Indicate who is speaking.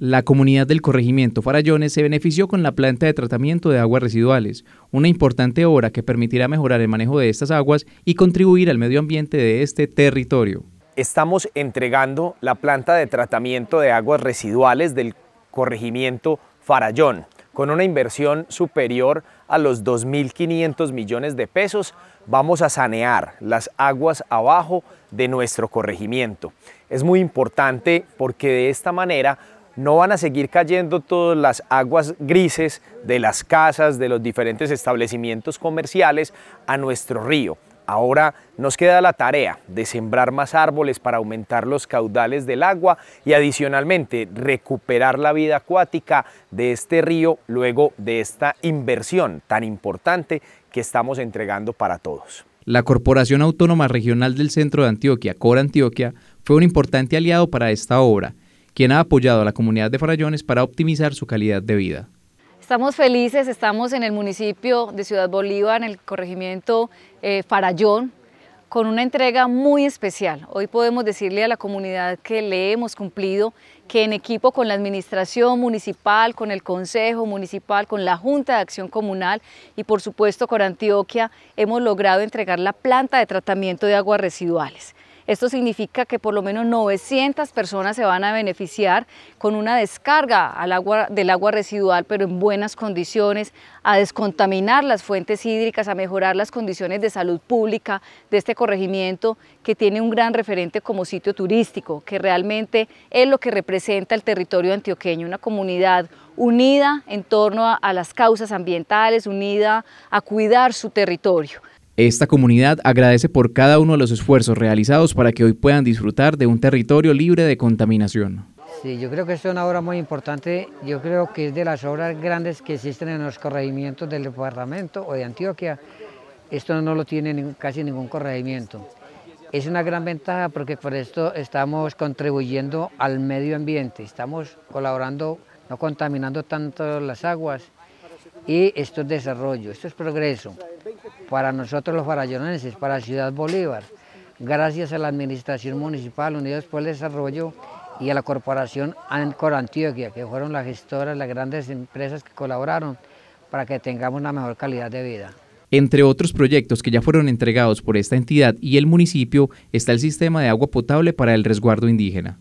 Speaker 1: La comunidad del corregimiento Farallones se benefició con la planta de tratamiento de aguas residuales, una importante obra que permitirá mejorar el manejo de estas aguas y contribuir al medio ambiente de este territorio.
Speaker 2: Estamos entregando la planta de tratamiento de aguas residuales del corregimiento Farallón, con una inversión superior a los 2.500 millones de pesos, vamos a sanear las aguas abajo de nuestro corregimiento. Es muy importante porque de esta manera no van a seguir cayendo todas las aguas grises de las casas, de los diferentes establecimientos comerciales a nuestro río. Ahora nos queda la tarea de sembrar más árboles para aumentar los caudales del agua y adicionalmente recuperar la vida acuática de este río luego de esta inversión tan importante que estamos entregando para todos.
Speaker 1: La Corporación Autónoma Regional del Centro de Antioquia, Cora Antioquia, fue un importante aliado para esta obra quien ha apoyado a la comunidad de Farallones para optimizar su calidad de vida.
Speaker 3: Estamos felices, estamos en el municipio de Ciudad Bolívar, en el corregimiento eh, Farallón, con una entrega muy especial. Hoy podemos decirle a la comunidad que le hemos cumplido, que en equipo con la administración municipal, con el consejo municipal, con la Junta de Acción Comunal y por supuesto con Antioquia, hemos logrado entregar la planta de tratamiento de aguas residuales. Esto significa que por lo menos 900 personas se van a beneficiar con una descarga del agua residual, pero en buenas condiciones, a descontaminar las fuentes hídricas, a mejorar las condiciones de salud pública de este corregimiento que tiene un gran referente como sitio turístico, que realmente es lo que representa el territorio antioqueño, una comunidad unida en torno a las causas ambientales, unida a cuidar su territorio.
Speaker 1: Esta comunidad agradece por cada uno de los esfuerzos realizados para que hoy puedan disfrutar de un territorio libre de contaminación.
Speaker 4: Sí, yo creo que esto es una obra muy importante, yo creo que es de las obras grandes que existen en los corregimientos del departamento o de Antioquia, esto no lo tiene casi ningún corregimiento. Es una gran ventaja porque por esto estamos contribuyendo al medio ambiente, estamos colaborando, no contaminando tanto las aguas y esto es desarrollo, esto es progreso para nosotros los farallonenses, para Ciudad Bolívar. Gracias a la Administración Municipal Unidos por el Desarrollo y a la Corporación Ancor Antioquia, que fueron las gestoras, las grandes empresas que colaboraron para que tengamos una mejor calidad de vida.
Speaker 1: Entre otros proyectos que ya fueron entregados por esta entidad y el municipio está el sistema de agua potable para el resguardo indígena.